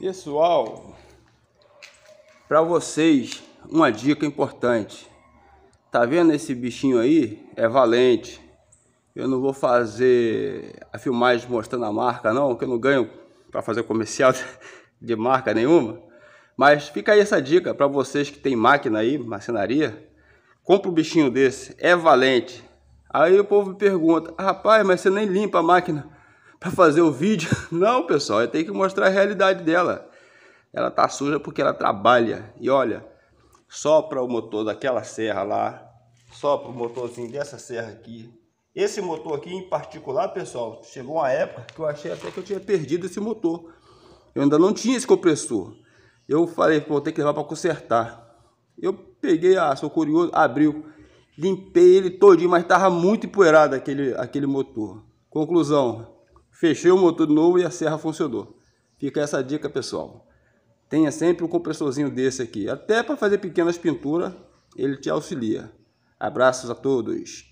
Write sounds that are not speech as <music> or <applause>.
Pessoal, para vocês uma dica importante. Tá vendo esse bichinho aí? É valente. Eu não vou fazer a filmagem mostrando a marca não, que eu não ganho para fazer comercial <laughs> de marca nenhuma. Mas fica aí essa dica para vocês que tem máquina aí, marcenaria. Compra um bichinho desse, é valente. Aí o povo me pergunta: rapaz, mas você nem limpa a máquina para fazer o vídeo? <laughs> Não, pessoal, eu tenho que mostrar a realidade dela. Ela tá suja porque ela trabalha. E olha, sopra o motor daquela serra lá, sopra o motorzinho dessa serra aqui. Esse motor aqui em particular, pessoal, chegou uma época que eu achei até que eu tinha perdido esse motor. Eu ainda não tinha esse compressor. Eu falei, vou ter que levar para consertar. Eu peguei, a, ah, sou curioso, abriu. Limpei ele todinho, mas estava muito empoeirado aquele, aquele motor. Conclusão, fechei o motor de novo e a serra funcionou. Fica essa dica, pessoal. Tenha sempre um compressorzinho desse aqui. Até para fazer pequenas pinturas, ele te auxilia. Abraços a todos.